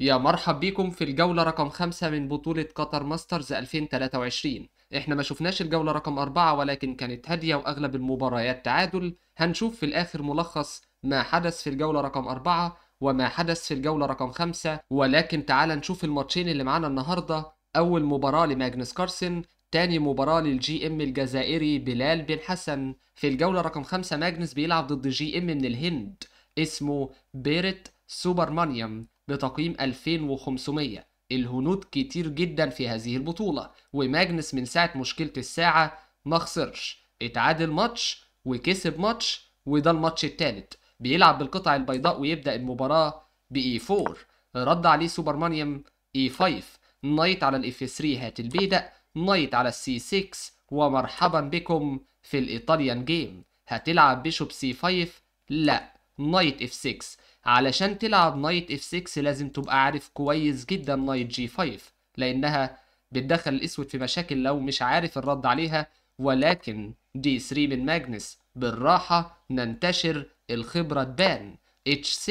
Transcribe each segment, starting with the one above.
يا مرحب بيكم في الجولة رقم خمسة من بطولة قطر ماسترز 2023 احنا ما شفناش الجولة رقم أربعة ولكن كانت هادية وأغلب المباريات تعادل هنشوف في الآخر ملخص ما حدث في الجولة رقم أربعة وما حدث في الجولة رقم خمسة ولكن تعال نشوف الماتشين اللي معانا النهاردة أول مباراة لماجنس كارسن تاني مباراة للجي ام الجزائري بلال بن حسن في الجولة رقم خمسة ماجنس بيلعب ضد جي ام من الهند اسمه بيرت سوبرمانيوم بتقييم 2500 الهنود كتير جدا في هذه البطولة وماجنس من ساعة مشكلة الساعة ما خسرش اتعادل ماتش وكسب ماتش وده الماتش التالت بيلعب بالقطع البيضاء ويبدأ المباراة بإي 4 رد عليه سوبر مانيوم إي 5 نايت على الإف 3 هات البيدق نايت على السي 6 ومرحبا بكم في الإيطاليان جيم هتلعب بيشوب سي 5 لا نايت اف 6 علشان تلعب نايت اف 6 لازم تبقى عارف كويس جدا نايت جي 5 لانها بتدخل الاسود في مشاكل لو مش عارف الرد عليها ولكن دي 3 من ماجنس بالراحة ننتشر الخبرة تبان H6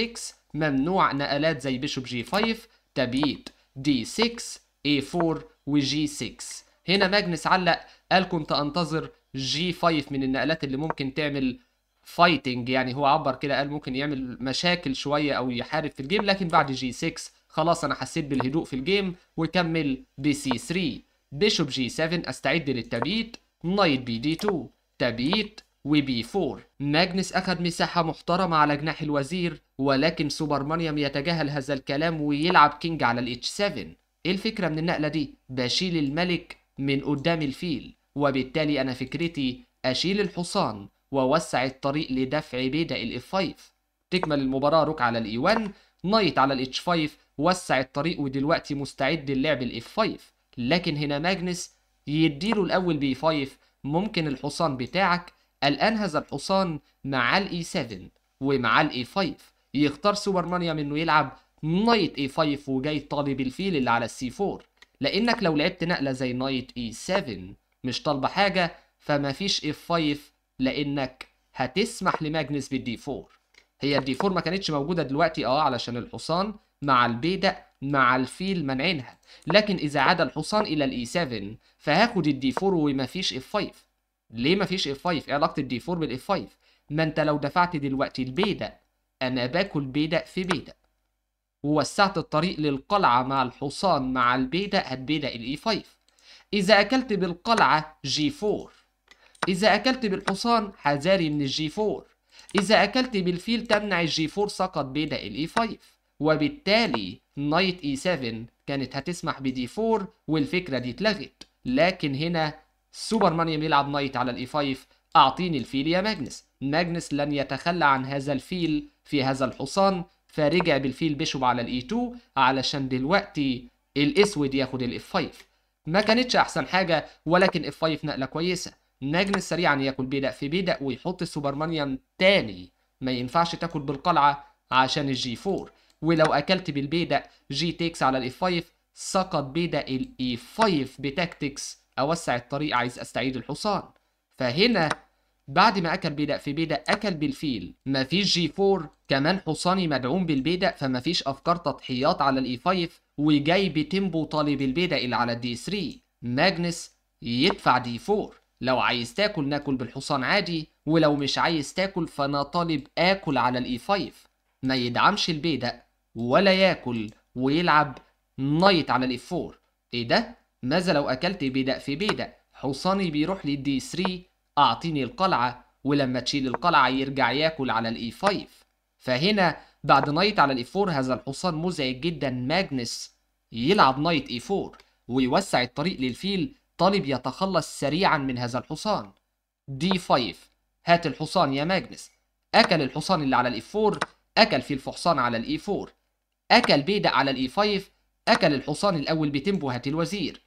ممنوع نقلات زي بيشوب جي 5 تبييت دي 6 A4 وجي 6 هنا ماجنس علق قال كنت انتظر جي 5 من النقلات اللي ممكن تعمل فايتنج يعني هو عبر كده قال ممكن يعمل مشاكل شويه او يحارب في الجيم لكن بعد جي 6 خلاص انا حسيت بالهدوء في الجيم وكمل بي سي 3 بيشوب جي 7 استعد للتبييت نايت بي دي 2 تبييت وبي 4 ماجنس أخذ مساحة محترمة على جناح الوزير ولكن سوبر مريم يتجاهل هذا الكلام ويلعب كينج على الاتش 7 ايه الفكرة من النقلة دي؟ بشيل الملك من قدام الفيل وبالتالي أنا فكرتي أشيل الحصان ووسع الطريق لدفع بدا الإف 5 تكمل المباراة روك على الإي 1 نايت على الإتش 5 وسع الطريق ودلوقتي مستعد للعب الإف 5 لكن هنا ماجنس يديله الأول بي 5 ممكن الحصان بتاعك الآن هذا الحصان مع الإي 7 ومع الإي 5 يختار سوبر مانيا منه يلعب نايت اي 5 وجاي طالب الفيل اللي على السي 4 لانك لو لعبت نقله زي نايت اي 7 مش طالبه حاجه فما فيش اف 5 لانك هتسمح لماجنس بالدي 4 هي الدي 4 ما كانتش موجوده دلوقتي اه علشان الحصان مع البيدق مع الفيل منعينها لكن اذا عاد الحصان الى الاي 7 e فهاخد الدي 4 ومفيش اف 5 ليه مفيش اف 5 ايه علاقه الدي 4 بالاف 5 ما انت لو دفعت دلوقتي البيدق انا باكل بيدق في بيدق ووسعت الطريق للقلعه مع الحصان مع البيدق هتبيدا الاي 5 e اذا اكلت بالقلعه جي 4 إذا أكلت بالحصان حذاري من الجي 4 إذا أكلت بالفيل تمنع الجي 4 سقط بين الإي 5 e وبالتالي نايت إي 7 كانت هتسمح بدي 4 والفكرة دي اتلغت لكن هنا سوبر مانيوم يلعب نايت على الإي 5 أعطيني الفيل يا ماجنس ماجنس لن يتخلى عن هذا الفيل في هذا الحصان فرجع بالفيل بيشوب على الاي 2 e علشان دلوقتي الاسود ياخد الاف 5 ما كانتش احسن حاجه ولكن اف 5 نقله كويسه النجم سريعا ياكل بيدا في بيدا ويحط السوبرمانيان تاني ما ينفعش تاكل بالقلعة عشان الجي 4 ولو اكلت بالبيدا جي تيكس على الاي 5 سقط بيدا الاي 5 بتاكتكس اوسع الطريق عايز استعيد الحصان فهنا بعد ما اكل بيدا في بيدا اكل بالفيل مفيش جي 4 كمان حصاني مدعوم فما فمفيش افكار تضحيات على الاي 5 وجاي بتيمبو طالب البيدا اللي على الدي 3 ماجنس يدفع دي 4 لو عايز تاكل ناكل بالحصان عادي ولو مش عايز تاكل فانا طالب اكل على الاي 5 ما يدعمش البيدق ولا ياكل ويلعب نايت على الاي 4 ايه ده ماذا لو اكلت بيدق في بيدق حصاني بيروح للدي 3 اعطيني القلعه ولما تشيل القلعه يرجع ياكل على الاي 5 فهنا بعد نايت على الاي 4 هذا الحصان مزعج جدا ماجنس يلعب نايت اي 4 ويوسع الطريق للفيل طالب يتخلص سريعا من هذا الحصان دي 5 هات الحصان يا ماجنس أكل الحصان اللي على الإي 4 أكل في الفحصان على الإي 4 أكل بيدق على الإي 5 أكل الحصان الأول بتمبو هات الوزير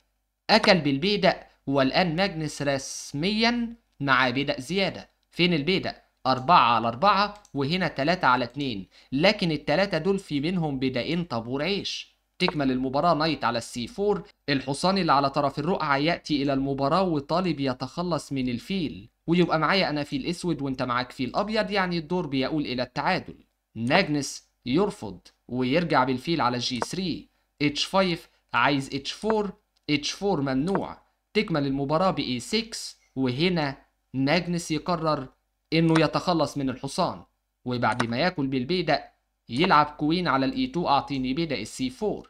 أكل بالبيدق والآن ماجنس رسميا مع بيدق زيادة فين البيدق؟ أربعة على أربعة وهنا تلاتة على اتنين لكن التلاتة دول في منهم بدائين طابور عيش تكمل المباراة نايت على السي 4 الحصان اللي على طرف الرقعة يأتي إلى المباراة وطالب يتخلص من الفيل ويبقى معايا أنا فيل أسود وأنت معاك فيل أبيض يعني الدور بيقول إلى التعادل ناجنس يرفض ويرجع بالفيل على الجي 3 اتش 5 عايز اتش 4 اتش 4 ممنوع تكمل المباراة بإي 6 وهنا ناجنس يقرر إنه يتخلص من الحصان وبعد ما ياكل بالبيدق يلعب كوين على الاي 2 اعطيني بيدا السي 4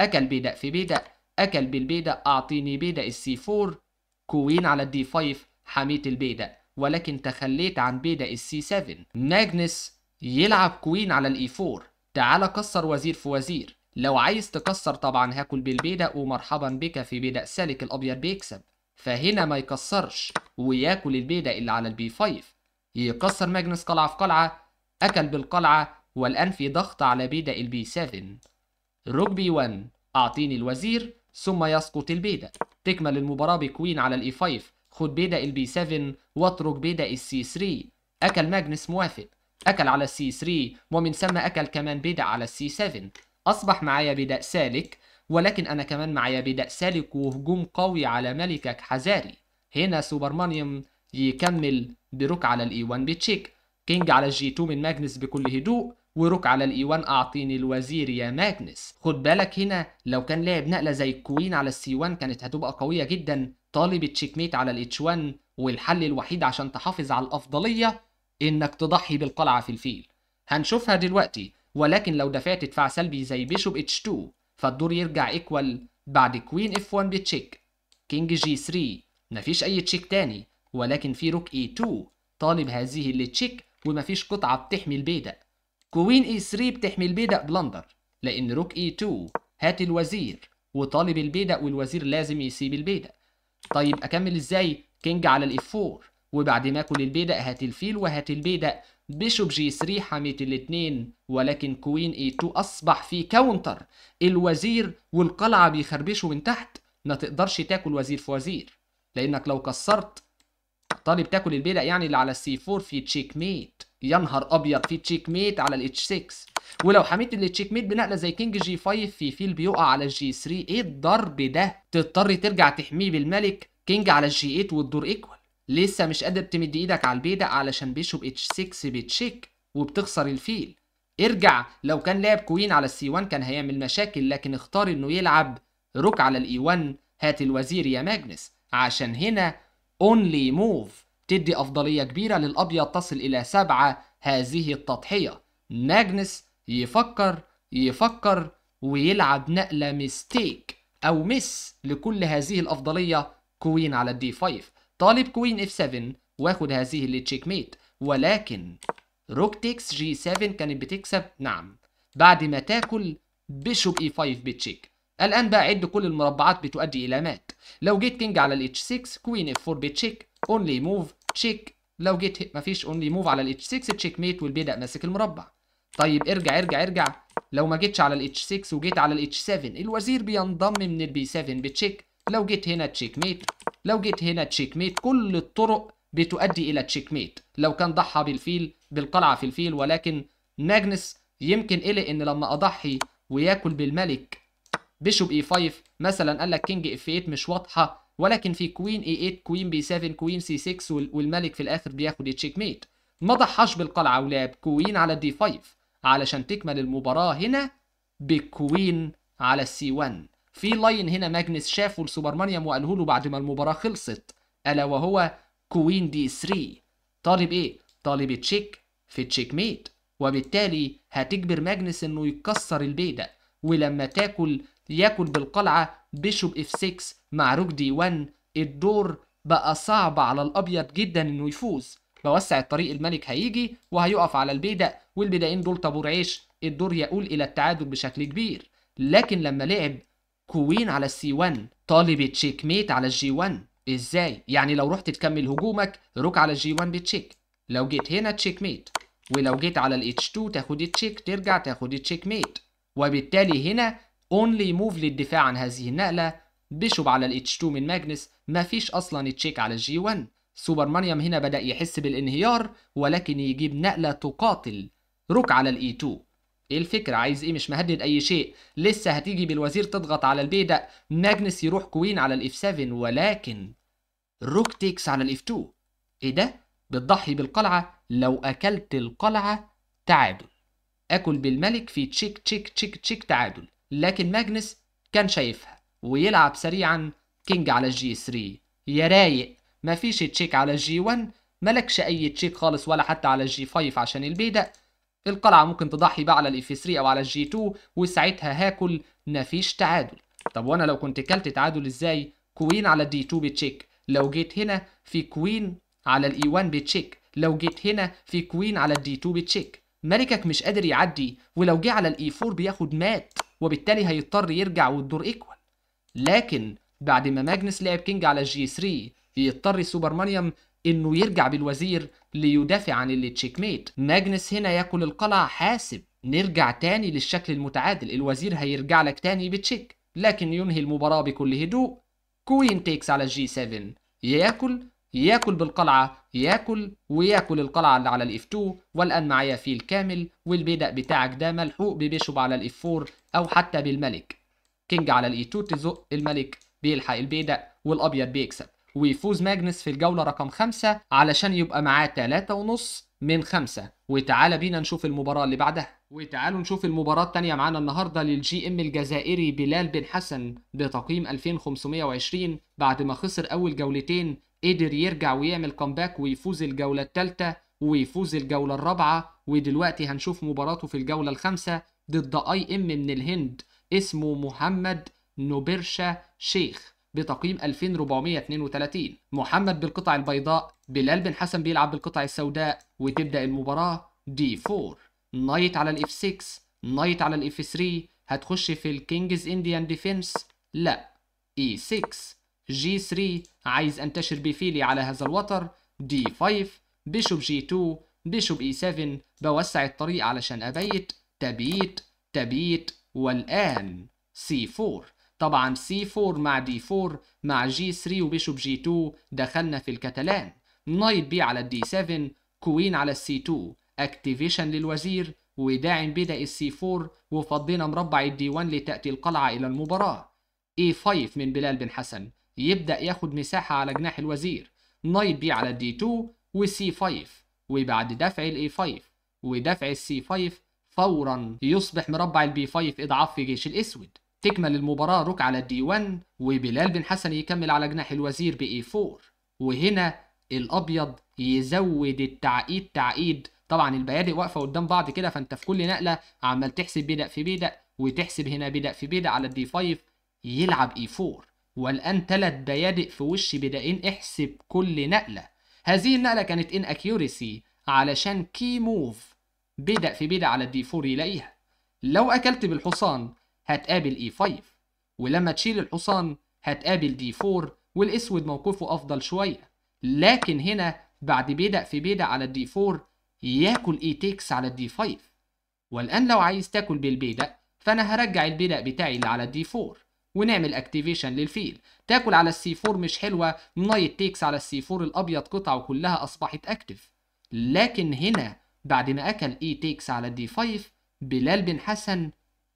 اكل بيدا في بيدا اكل بالبيدا اعطيني بيدا السي 4 كوين على الدي 5 حميت البيدا ولكن تخليت عن بيدا السي 7 ماجنس يلعب كوين على الاي 4 تعال كسر وزير في وزير لو عايز تكسر طبعا هاكل بالبيدا ومرحبا بك في بيدا سالك الابيض بيكسب فهنا ما يكسرش وياكل البيدا اللي على البي 5 يكسر ماجنس قلعه في قلعه اكل بالقلعه والآن في ضغط على بيدا البي 7 روك بي 1 أعطيني الوزير ثم يسقط البيدا تكمل المباراة بكوين على الاي 5 خد بيدق البي 7 واترك بيدا السي 3 أكل ماجنس موافق أكل على السي 3 ومن ثم أكل كمان بيدا على السي 7 أصبح معايا بيدا سالك ولكن أنا كمان معايا بيدا سالك وهجوم قوي على ملكك حزاري هنا سوبرمانيوم يكمل بروك على الاي 1 بتشيك كينج على الجي 2 من ماجنس بكل هدوء ورك على الايوان اعطيني الوزير يا ماجنس خد بالك هنا لو كان لعب نقله زي الكوين على السي 1 كانت هتبقى قويه جدا طالب التشيك ميت على الاتش 1 والحل الوحيد عشان تحافظ على الافضليه انك تضحي بالقلعه في الفيل هنشوفها دلوقتي ولكن لو دفعت دفاع سلبي زي بيشوب اتش 2 فالدور يرجع ايكوال بعد كوين اف 1 بتشيك كينج جي 3 مفيش اي تشيك تاني ولكن في روك اي 2 طالب هذه اللي تشيك ومفيش قطعه بتحمي البيدق كوين اي 3 بتحمي البيدا بلندر لان روك اي 2 هات الوزير وطالب البيدق والوزير لازم يسيب البيدق طيب اكمل ازاي كينج على الاف 4 وبعد ما اكل البيدق هات الفيل وهات البيدق بيشوب جي 3 حميت الاثنين ولكن كوين اي 2 اصبح في كاونتر الوزير والقلعه بيخربشوا من تحت ما تقدرش تاكل وزير في وزير لانك لو كسرت طالب تاكل البيلق يعني اللي على السي 4 في تشيك ميت يا نهار ابيض في تشيك ميت على الاتش 6 ولو حميت التشيك ميت بنقله زي كينج جي 5 في فيل بيقع على الجي 3 ايه الضرب ده تضطر ترجع تحميه بالملك كينج على الجي 8 والدور ايكوال لسه مش قادر تمد ايدك على البيدق علشان بيشوب اتش 6 بتشيك وبتخسر الفيل ارجع لو كان لعب كوين على السي 1 كان هيعمل مشاكل لكن اختار انه يلعب روك على الاي 1 e هات الوزير يا ماجنس عشان هنا اونلي موف تدي أفضلية كبيرة للأبيض تصل إلى سبعة هذه التضحية ماجنس يفكر يفكر ويلعب نقلة ميستيك أو مس لكل هذه الأفضلية كوين على الدي 5 طالب كوين اف 7 واخد هذه التشيك ميت ولكن روك تكس جي 7 كانت بتكسب نعم بعد ما تاكل بيشوب اي 5 بتشيك الآن بقى عد كل المربعات بتؤدي إلى مات لو جيت كينج على الاتش 6 كوين اف 4 بتشيك اونلي موف تشيك لو جيت مفيش اونلي موف على الاتش 6 تشيك ميت والبيدق ماسك المربع طيب ارجع ارجع ارجع لو ما جيتش على الاتش 6 وجيت على الاتش 7 الوزير بينضم من البي 7 بتشيك لو جيت هنا تشيك ميت لو جيت هنا تشيك ميت كل الطرق بتؤدي الى تشيك ميت لو كان ضحى بالفيل بالقلعه في الفيل ولكن ناجنس يمكن قلق ان لما اضحي وياكل بالملك بيشوب اي 5 مثلا قال لك كينج اف 8 مش واضحه ولكن في كوين اي 8 كوين بي 7 كوين سي 6 والملك في الاخر بياخد تشيك ميت ما ضحاش بالقلعه ولعب كوين على الدي 5 علشان تكمل المباراه هنا بكوين على السي 1 في لاين هنا ماجنس شافه لسوبر مانيوم وقاله له بعد ما المباراه خلصت الا وهو كوين دي 3 طالب ايه طالب تشيك في تشيك ميت وبالتالي هتجبر ماجنس انه يكسر البيدق ولما تاكل ياكل بالقلعة بيشوب اف 6 مع روك دي 1 الدور بقى صعب على الأبيض جدا إنه يفوز بوسع الطريق الملك هيجي وهيقف على البيدق والبيدقين دول طابور عيش الدور يقول إلى التعادل بشكل كبير لكن لما لعب كوين على السي 1 طالب تشيك ميت على الجي 1 ازاي يعني لو رحت تكمل هجومك روك على الجي 1 بتشيك لو جيت هنا تشيك ميت ولو جيت على الاتش 2 تاخد تشيك ترجع تاخد تشيك ميت وبالتالي هنا اونلي موف للدفاع عن هذه النقلة بيشوب على ال H2 من ماجنس مفيش أصلا تشيك على الجي 1 سوبر سوبرمانيوم هنا بدأ يحس بالانهيار ولكن يجيب نقلة تقاتل روك على ال E2 ايه الفكرة عايز ايه مش مهدد أي شيء لسه هتيجي بالوزير تضغط على البيدا ماجنس يروح كوين على ال F7 ولكن روك تيكس على ال F2 ايه ده بتضحي بالقلعة لو أكلت القلعة تعادل أكل بالملك في تشيك تشيك تشيك تشيك تعادل لكن ماجنس كان شايفها ويلعب سريعا كينج على الجي 3 يا رايق مفيش تشيك على الجي 1 ملكش اي تشيك خالص ولا حتى على الجي 5 عشان البيدق القلعة ممكن تضحي بقى على الاف 3 او على الجي 2 وساعتها هاكل مفيش تعادل طب وانا لو كنت كلت تعادل ازاي كوين على الدي 2 بتشيك لو جيت هنا في كوين على الاي 1 بتشيك لو جيت هنا في كوين على الدي 2 بتشيك ملكك مش قادر يعدي ولو جه على الاي 4 بياخد مات وبالتالي هيضطر يرجع والدور ايكوال لكن بعد ما ماجنس لعب كينج على جي 3 يضطر سوبر ماريام انه يرجع بالوزير ليدافع عن التشيك ميت ماجنس هنا ياكل القلعة حاسب نرجع تاني للشكل المتعادل الوزير هيرجع لك تاني بتشيك لكن ينهي المباراة بكل هدوء كوين تيكس على جي 7 ياكل ياكل بالقلعة ياكل وياكل القلعة اللي على الاف 2 والآن معايا فيل كامل والبدأ بتاعك ده ملحوق ببيشوب على الاف 4 أو حتى بالملك كينج على الاي 2 تزق الملك بيلحق البيدق والأبيض بيكسب ويفوز ماجنس في الجولة رقم خمسة علشان يبقى معاه تلاتة ونص من خمسة وتعالى بينا نشوف المباراة اللي بعدها وتعالوا نشوف المباراة التانية معانا النهاردة للجي ام الجزائري بلال بن حسن بتقييم 2520 بعد ما خسر أول جولتين قدر يرجع ويعمل كومباك ويفوز الجولة الثالثة ويفوز الجولة الرابعة ودلوقتي هنشوف مباراته في الجولة الخامسة ضد اي ام من الهند اسمه محمد نوبرشا شيخ بتقييم 2432 محمد بالقطع البيضاء بلال بن حسن بيلعب بالقطع السوداء وتبدأ المباراة دي 4 نايت على الاف 6 نايت على الاف 3 هتخش في الكينجز انديان ديفنس لا اي e 6 جي 3 عايز انتشر بفيلي على هذا الوتر دي 5 بيشوب جي 2 بيشوب اي 7 بوسع الطريق علشان ابيت تبيت تبيت والان سي 4 طبعا سي 4 مع دي 4 مع جي 3 وبيشوب جي 2 دخلنا في الكتلان نايت بي على الدي 7 كوين على السي 2 اكتيفيشن للوزير وداعم بدا السي 4 وفضينا مربع الدي 1 لتاتي القلعه الى المباراه اي e 5 من بلال بن حسن يبدأ ياخد مساحة على جناح الوزير نايت بي علي دي D2 وسي 5 وبعد دفع الاي 5 ودفع السي 5 فورا يصبح مربع البي 5 اضعاف في جيش الاسود تكمل المباراة روك على دي 1 وبلال بن حسن يكمل على جناح الوزير بإي 4 وهنا الأبيض يزود التعقيد تعقيد طبعا البيادق واقفة قدام بعض كده فأنت في كل نقلة عمال تحسب بدأ في بدأ وتحسب هنا بدأ في بدأ على الدي 5 يلعب إي e 4 والآن تلت بيادئ في وشي بدائين احسب كل نقلة هذه النقلة كانت ان اكيوريسي علشان كي موف بدأ في بدأ على الدي 4 يلاقيها لو أكلت بالحصان هتقابل اي e 5 ولما تشيل الحصان هتقابل دي 4 والاسود موقفه افضل شويه لكن هنا بعد بدأ في بدأ على الدي 4 ياكل اي e تيكس على الدي 5 والان لو عايز تاكل بالبيدق فانا هرجع البيدق بتاعي اللي على الدي 4 ونعمل اكتيفيشن للفيل تاكل على السي 4 مش حلوه نايت تيكس على السي 4 الابيض قطع وكلها اصبحت اكتف لكن هنا بعد ما اكل اي e تيكس على الدي 5 بلال بن حسن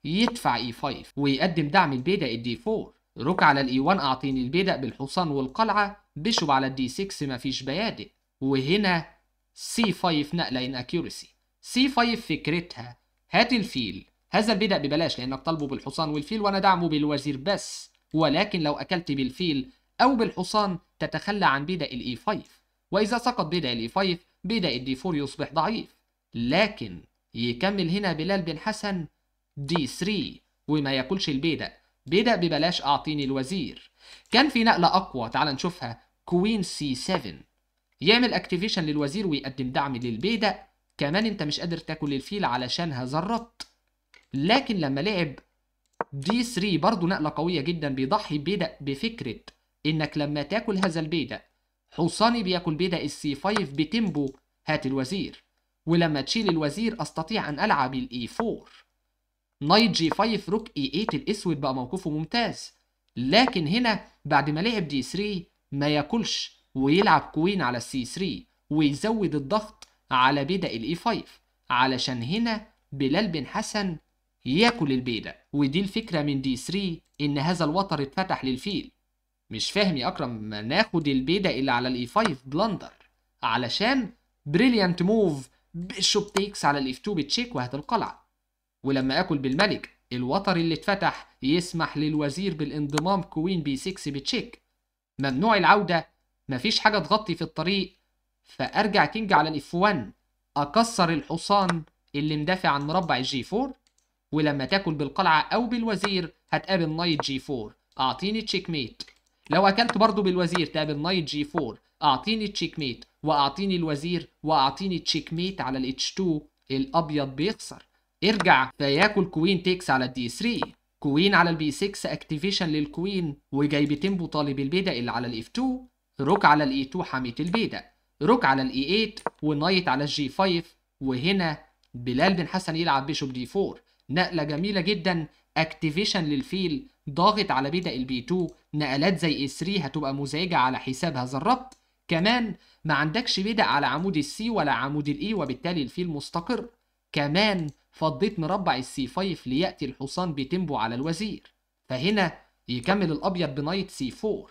يدفع اي e 5 ويقدم دعم البيدق الدي 4 روك على الاي 1 e اعطيني البيدق بالحصان والقلعه بيشوب على الدي 6 مفيش بيادق وهنا سي 5 نقله ان اكيورسي سي 5 فكرتها هات الفيل هذا البدء ببلاش لأنك طلبه بالحصان والفيل وأنا دعمه بالوزير بس ولكن لو أكلت بالفيل أو بالحصان تتخلى عن الـ الإي 5 وإذا سقط الـ الإي 5 الـ الدي 4 يصبح ضعيف لكن يكمل هنا بلال بن حسن دي 3 وما ياكلش البيدا بيدق ببلاش أعطيني الوزير كان في نقلة أقوى تعال نشوفها كوين سي 7 يعمل اكتيفيشن للوزير ويقدم دعم للبيدق كمان انت مش قادر تاكل الفيل علشان هزرط لكن لما لعب دي 3 برضه نقله قويه جدا بيضحي بيدا بفكره انك لما تاكل هذا البيدا حصاني بياكل بيدا السي 5 بتمبو هات الوزير ولما تشيل الوزير استطيع ان العب الاي 4 e نايت جي 5 روك اي e 8 الاسود بقى موقفه ممتاز لكن هنا بعد ما لعب دي 3 ما ياكلش ويلعب كوين على السي 3 ويزود الضغط على بدا الاي 5 علشان هنا بلال بن حسن ياكل البيدق ودي الفكرة من دي 3 إن هذا الوتر اتفتح للفيل مش فاهم يا أكرم ما ناخد البيدق اللي على الإي 5 بلندر علشان بريليانت موف بيشوب تيكس على الإف 2 بتشيك وهات القلعة ولما آكل بالملك الوتر اللي اتفتح يسمح للوزير بالانضمام كوين بي 6 بتشيك ممنوع العودة مفيش حاجة تغطي في الطريق فأرجع كينج على الإف 1 e أكسر الحصان اللي مدافع عن مربع الجي 4 ولما تاكل بالقلعة أو بالوزير هتقابل نايت جي 4 أعطيني تشيك ميت لو أكلت برضو بالوزير تقابل نايت جي 4 أعطيني تشيك ميت وأعطيني الوزير وأعطيني تشيك ميت على الاتش 2 الأبيض بيخسر ارجع فياكل كوين تيكس على الدي 3 كوين على البي 6 اكتيفيشن للكوين وجايب بطالب طالب اللي على الاف 2 روك على الاي 2 e حميت البيدا روك على الاي 8 e ونايت على الجي 5 وهنا بلال بن حسن يلعب بيشوب دي 4 نقله جميله جدا اكتيفيشن للفيل ضاغط على بيتا ال بي 2 نقلات زي اس 3 هتبقى مزعجه على حساب هذا الربط كمان ما عندكش بدء على عمود السي ولا عمود الاي e وبالتالي الفيل مستقر كمان فضيت مربع السي 5 لياتي الحصان بتمبو على الوزير فهنا يكمل الابيض بنايت سي 4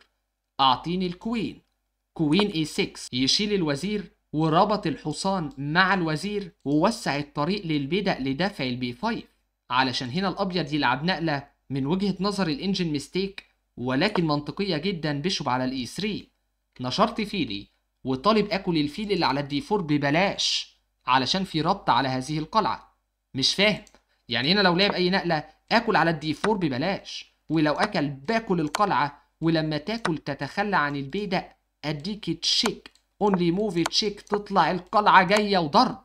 اعطيني الكوين كوين اي 6 يشيل الوزير وربط الحصان مع الوزير ووسع الطريق للبدء لدفع البي 5 علشان هنا الابيض يلعب نقله من وجهه نظر الانجن ميستيك ولكن منطقيه جدا بيشوب على الاي 3 نشرت فيلي وطالب اكل الفيل اللي على الدي 4 ببلاش علشان في ربط على هذه القلعه مش فاهم يعني هنا لو لعب اي نقله اكل على الدي 4 ببلاش ولو اكل باكل القلعه ولما تاكل تتخلى عن البيدق اديك تشيك اونلي موفي تشيك تطلع القلعه جايه وضرب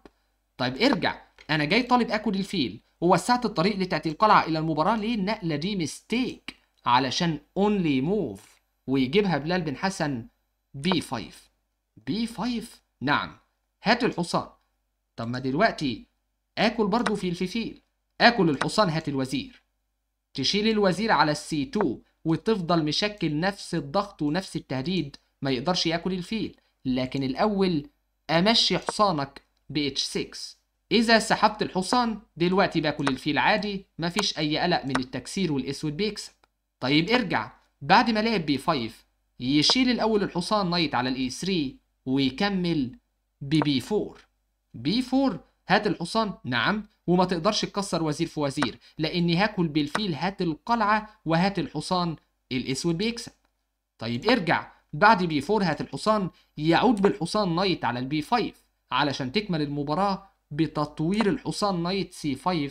طيب ارجع انا جاي طالب اكل الفيل ووسعت الطريق لتأتي القلعة إلى المباراة ليه النقلة دي ميستيك علشان اونلي موف ويجيبها بلال بن حسن بي 5 بي 5 نعم هات الحصان طب ما دلوقتي آكل برضو في الفيفيل آكل الحصان هات الوزير تشيل الوزير على السي 2 وتفضل مشكل نفس الضغط ونفس التهديد ما يقدرش ياكل الفيل لكن الأول أمشي حصانك ب H6 إذا سحبت الحصان دلوقتي باكل الفيل عادي مفيش أي قلق من التكسير والأسود بيكسب طيب ارجع بعد ما لعب بي 5 يشيل الأول الحصان نايت على الإي 3 ويكمل ببي 4 بي 4 هات الحصان نعم وما تقدرش تكسر وزير في وزير لأني هاكل بالفيل هات القلعة وهات الحصان الأسود بيكسب طيب ارجع بعد بي 4 هات الحصان يعود بالحصان نايت على البي 5 علشان تكمل المباراة بتطوير الحصان نايت سي 5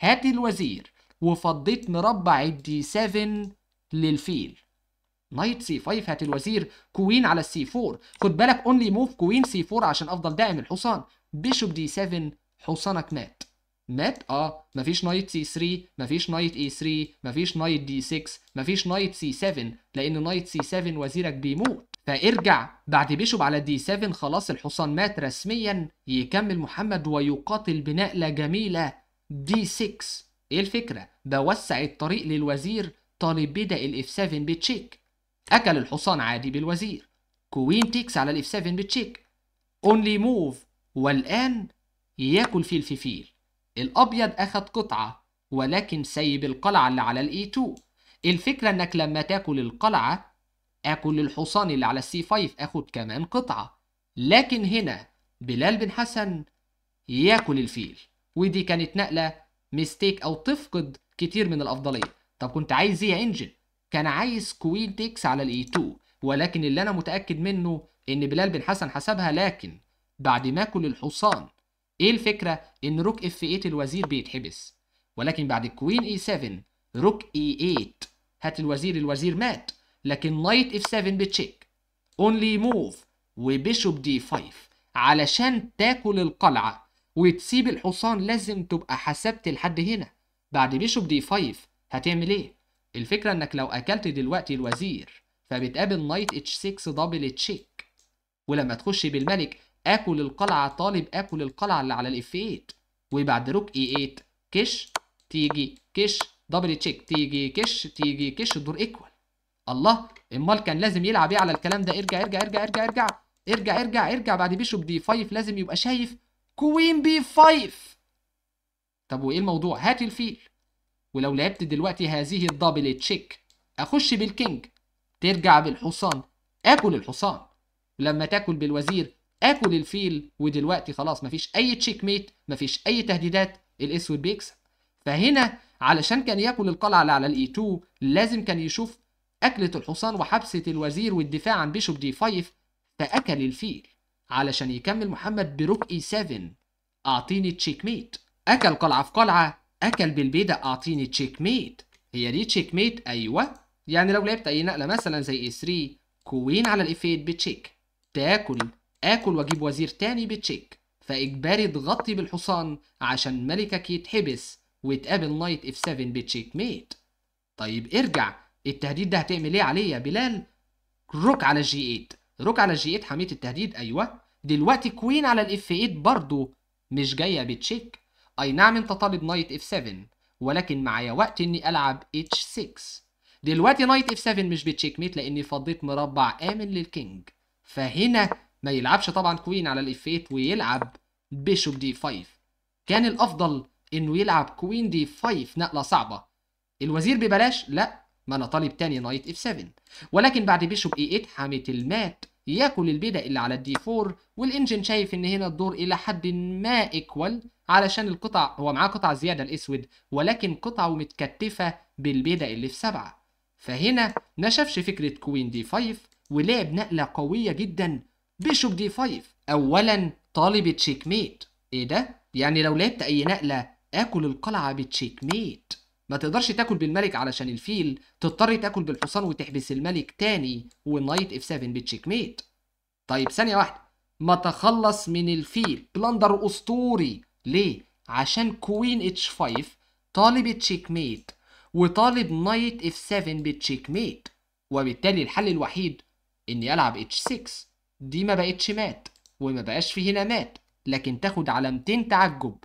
هات الوزير وفضيت مربع الدي 7 للفيل نايت سي 5 هات الوزير كوين على السي 4 خد بالك اونلي موف كوين سي 4 عشان افضل داعم الحصان بيشوب دي 7 حصانك مات مات اه مفيش نايت سي 3 مفيش نايت اي 3 مفيش نايت دي 6 مفيش نايت سي 7 لان نايت سي 7 وزيرك بيموت فارجع بعد بيشوب على دي 7 خلاص الحصان مات رسميا يكمل محمد ويقاتل بنقلة جميلة دي 6 ايه الفكرة؟ بوسع الطريق للوزير طالب بدا الاف 7 بتشيك اكل الحصان عادي بالوزير كوين تيكس على الاف 7 بتشيك اونلي موف والان ياكل فيل في فيل الابيض اخد قطعة ولكن سيب القلعة اللي على الاي 2 الفكرة انك لما تاكل القلعة اكل الحصان اللي على السي 5 اخد كمان قطعه لكن هنا بلال بن حسن ياكل الفيل ودي كانت نقله ميستيك او تفقد كتير من الافضليه طب كنت عايز ايه يا انجن كان عايز كوين تيكس على الاي 2 ولكن اللي انا متاكد منه ان بلال بن حسن حسبها لكن بعد ما اكل الحصان ايه الفكره ان روك اف 8 الوزير بيتحبس ولكن بعد كوين اي 7 روك اي e 8 هات الوزير الوزير مات لكن نايت اف 7 بتشيك اونلي موف وبيشوب دي 5 علشان تاكل القلعة وتسيب الحصان لازم تبقى حسبت لحد هنا بعد بيشوب دي 5 هتعمل ايه؟ الفكرة انك لو اكلت دلوقتي الوزير فبتقابل نايت اتش 6 دبل تشيك ولما تخش بالملك اكل القلعة طالب اكل القلعة اللي على الاف 8 وبعد روك اي 8 كش تيجي كش دبل تشيك تيجي كش تيجي كش الدور ايكوال الله امال كان لازم يلعب ايه على الكلام ده ارجع ارجع ارجع ارجع ارجع ارجع ارجع ارجع بعد بيشوب دي 5 لازم يبقى شايف كوين بي 5 طب وايه الموضوع هات الفيل ولو لعبت دلوقتي هذه الدبل تشيك اخش بالكينج ترجع بالحصان اكل الحصان ولما تاكل بالوزير اكل الفيل ودلوقتي خلاص مفيش اي تشيك ميت مفيش اي تهديدات الاسود بيكسب فهنا علشان كان ياكل القلعه اللي على الاي 2 e لازم كان يشوف أكلة الحصان وحبسة الوزير والدفاع عن بيشوب دي 5 فأكل الفيل علشان يكمل محمد بروك اي 7 أعطيني تشيك ميت أكل قلعة في قلعة أكل بالبيدة أعطيني تشيك ميت هي دي تشيك ميت أيوة يعني لو لعبت أي نقلة مثلا زي اي 3 كوين على الاف 8 بتشيك تاكل آكل وأجيب وزير تاني بتشيك فإجباري تغطي بالحصان عشان ملكك يتحبس وتقابل نايت اف 7 بتشيك ميت طيب ارجع التهديد ده هتعمل ايه عليه يا بلال روك على جي 8 روك على جي 8 حميت التهديد ايوه دلوقتي كوين على الاف 8 برضه مش جايه بتشيك اي نعم انت طالب نايت اف 7 ولكن معايا وقت اني العب اتش 6 دلوقتي نايت اف 7 مش بتشيك ميت لاني فضيت مربع امن للكينج فهنا ما يلعبش طبعا كوين على الاف 8 ويلعب بيشوب دي 5 كان الافضل انه يلعب كوين دي 5 نقله صعبه الوزير ببلاش لا ما انا طالب تاني نايت اف 7 ولكن بعد بيشوب اي 8 حامت المات ياكل البيضة اللي على الدي 4 والانجن شايف ان هنا الدور الى حد ما ايكوال علشان القطع هو معاه قطعة زيادة الاسود ولكن قطعه متكتفة بالبيضة اللي في 7 فهنا ما شافش فكرة كوين دي 5 ولعب نقلة قوية جدا بيشوب دي 5 اولا طالب تشيك ميت ايه ده؟ يعني لو لعبت اي نقلة اكل القلعة بتشيك ميت ما تقدرش تاكل بالملك علشان الفيل تضطر تاكل بالحصان وتحبس الملك تاني والنايت اف 7 بتشيك ميت طيب ثانية واحدة ما تخلص من الفيل بلندر اسطوري ليه عشان كوين اتش 5 طالب تشيك ميت وطالب نايت اف 7 بتشيك ميت وبالتالي الحل الوحيد اني العب اتش 6 دي ما بقتش مات وما بقاش في هنا مات لكن تاخد علامتين تعجب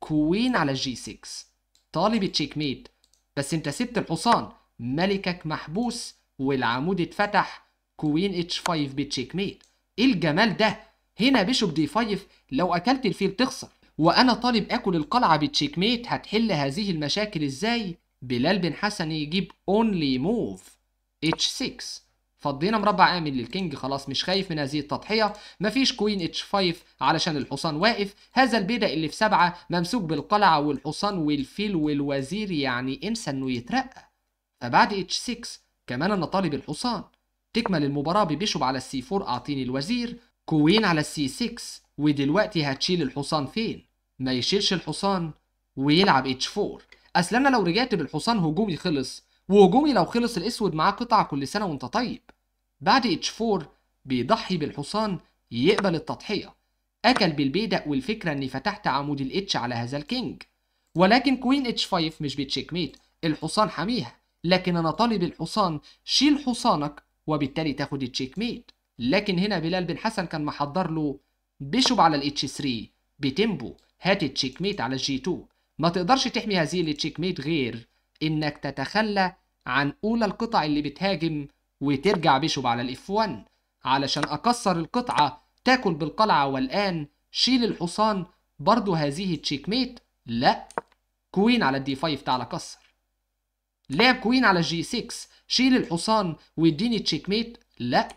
كوين على جي 6 طالب تشيك ميت بس انت سبت الحصان ملكك محبوس والعمود اتفتح كوين اتش 5 بتشيك ميت ايه الجمال ده هنا بيشوب دي 5 لو اكلت الفيل تخسر وانا طالب اكل القلعه بتشيك ميت هتحل هذه المشاكل ازاي بلال بن حسن يجيب اونلي موف اتش 6 فضينا مربع امن للكينج خلاص مش خايف من هذه التضحيه مفيش كوين اتش 5 علشان الحصان واقف هذا البيدا اللي في سبعه ممسوك بالقلعه والحصان والفيل والوزير يعني انسى انه يترقى فبعد اتش 6 كمان انا طالب الحصان تكمل المباراه ببيشوب على السي 4 اعطيني الوزير كوين على السي 6 ودلوقتي هتشيل الحصان فين ما يشيلش الحصان ويلعب اتش 4 اصل انا لو رجعت بالحصان هجومي خلص وهجومي لو خلص الأسود معاه قطعة كل سنة وأنت طيب بعد اتش 4 بيضحي بالحصان يقبل التضحية أكل بالبيدق والفكرة إني فتحت عمود الإتش على هذا الكينج ولكن كوين اتش 5 مش بتشيك ميت الحصان حميها لكن أنا طالب الحصان شيل حصانك وبالتالي تاخد التشيك ميت لكن هنا بلال بن حسن كان محضر له بيشوب على الاتش 3 بتمبو هات التشيك ميت على الجي 2 ما تقدرش تحمي هذه التشيك ميت غير إنك تتخلى عن أولى القطع اللي بتهاجم وترجع بيشوب على الإف 1 علشان أكسر القطعة تاكل بالقلعة والآن شيل الحصان برضو هذه تشيك ميت لا كوين على الدي 5 تعالى كسر لعب كوين على الجي 6 شيل الحصان واديني تشيك ميت لا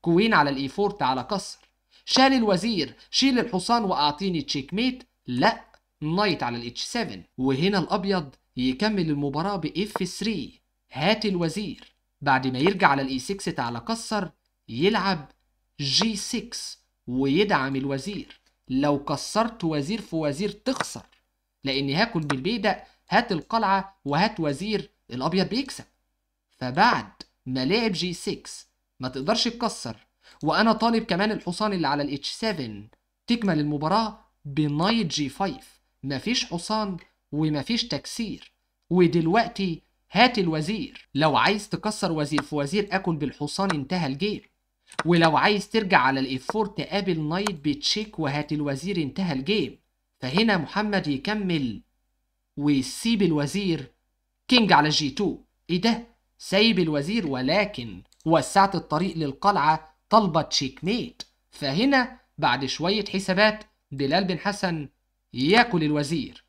كوين على الاي 4 تعالى كسر شال الوزير شيل الحصان واعطيني تشيك ميت لا نايت على الاتش 7 وهنا الابيض يكمل المباراه باف 3 هات الوزير بعد ما يرجع على الاي 6 e تعالى كسر يلعب جي 6 ويدعم الوزير لو كسرت وزير في وزير تخسر لان هاكل بالبيدق هات القلعه وهات وزير الابيض بيكسب فبعد ما لعب جي 6 ما تقدرش تكسر وانا طالب كمان الحصان اللي على الاتش 7 تكمل المباراه بنايت جي 5 مفيش حصان ومفيش تكسير ودلوقتي هات الوزير لو عايز تكسر وزير في وزير اكل بالحصان انتهى الجيم ولو عايز ترجع على الافور تقابل نايت بتشيك وهات الوزير انتهى الجيم فهنا محمد يكمل ويسيب الوزير كينج على جي 2 ايه ده سايب الوزير ولكن وسعت الطريق للقلعة طالبة تشيك ميت فهنا بعد شوية حسابات بلال بن حسن ياكل الوزير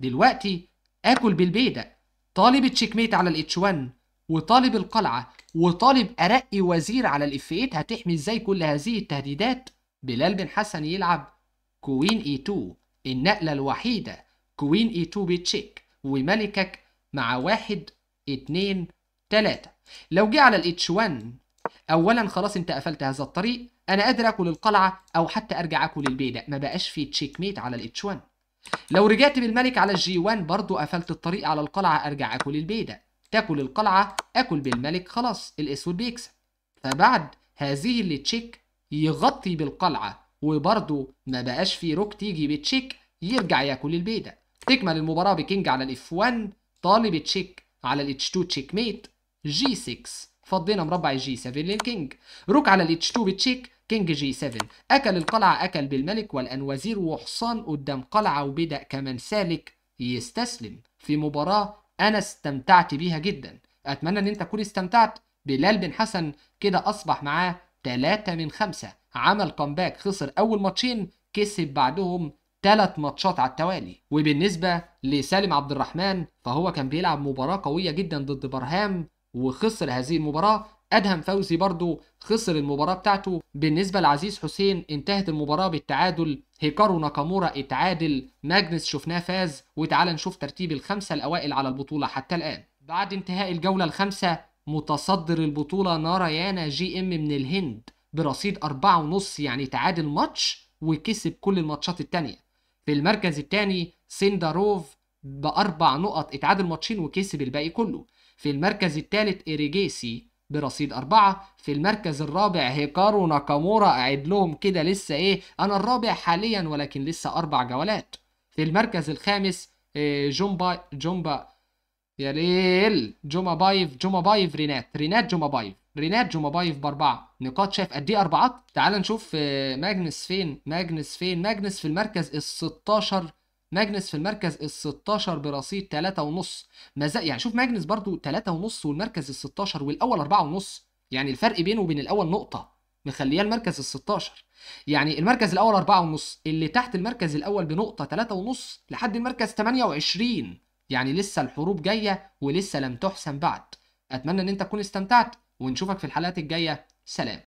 دلوقتي آكل بالبيدة طالب التشيكميت على الاتش 1 وطالب القلعة وطالب أرقي وزير على الاف 8 هتحمي إزاي كل هذه التهديدات بلال بن حسن يلعب كوين اي 2 النقلة الوحيدة كوين اي 2 بتشيك وملكك مع واحد اتنين تلاتة لو جه على الاتش 1 اولا خلاص انت قفلت هذا الطريق انا قادر اكل القلعه او حتى ارجع اكل البيدق ما بقاش في تشيك ميت على الاتش 1 لو رجعت بالملك على الجي 1 برضو قفلت الطريق على القلعه ارجع اكل البيدق تاكل القلعه اكل بالملك خلاص الاسود بيكسب فبعد هذه اللي تشيك يغطي بالقلعه وبرضو ما بقاش في روك تيجي بتشيك يرجع ياكل البيدق تكمل المباراه بكينج على الاف 1 طالب تشيك على الاتش 2 تشيك ميت جي 6 فضينا مربع الجي 7 للكينج روك على الاتش 2 بتشيك كينج جي 7 اكل القلعه اكل بالملك والان وزير وحصان قدام قلعه وبدا كمان سالك يستسلم في مباراه انا استمتعت بيها جدا اتمنى ان انت تكون استمتعت بلال بن حسن كده اصبح معاه 3 من 5 عمل كومباك خسر اول ماتشين كسب بعدهم ثلاث ماتشات على التوالي وبالنسبه لسالم عبد الرحمن فهو كان بيلعب مباراه قويه جدا ضد برهام وخسر هذه المباراة أدهم فوزي برضه خسر المباراة بتاعته بالنسبة لعزيز حسين انتهت المباراة بالتعادل هيكارو ناكامورا اتعادل ماجنس شفناه فاز وتعالى نشوف ترتيب الخمسة الأوائل على البطولة حتى الآن بعد انتهاء الجولة الخامسة متصدر البطولة نارايانا جي ام من الهند برصيد أربعة ونص يعني تعادل ماتش وكسب كل الماتشات التانية في المركز الثاني سينداروف بأربع نقط اتعادل ماتشين وكسب الباقي كله في المركز الثالث إريجيسي برصيد أربعة في المركز الرابع هيكارو ناكامورا أعد لهم كده لسه إيه أنا الرابع حاليا ولكن لسه أربع جولات في المركز الخامس آه، جومبا جومبا يا ليل جوما بايف جوما بايف رينات رينات جوما بايف رينات جوما بايف باربعه نقاط شايف قد ايه اربعات تعال نشوف آه، ماجنس فين ماجنس فين ماجنس في المركز ال 16 ماجنس في المركز ال 16 برصيد 3.5 ما زال يعني شوف ماجنس برضو 3.5 والمركز ال 16 والاول 4.5 يعني الفرق بينه وبين الاول نقطه مخلياه المركز ال 16 يعني المركز الاول 4.5 اللي تحت المركز الاول بنقطه 3.5 لحد المركز 28 يعني لسه الحروب جايه ولسه لم تحسم بعد اتمنى ان انت تكون استمتعت ونشوفك في الحلقات الجايه سلام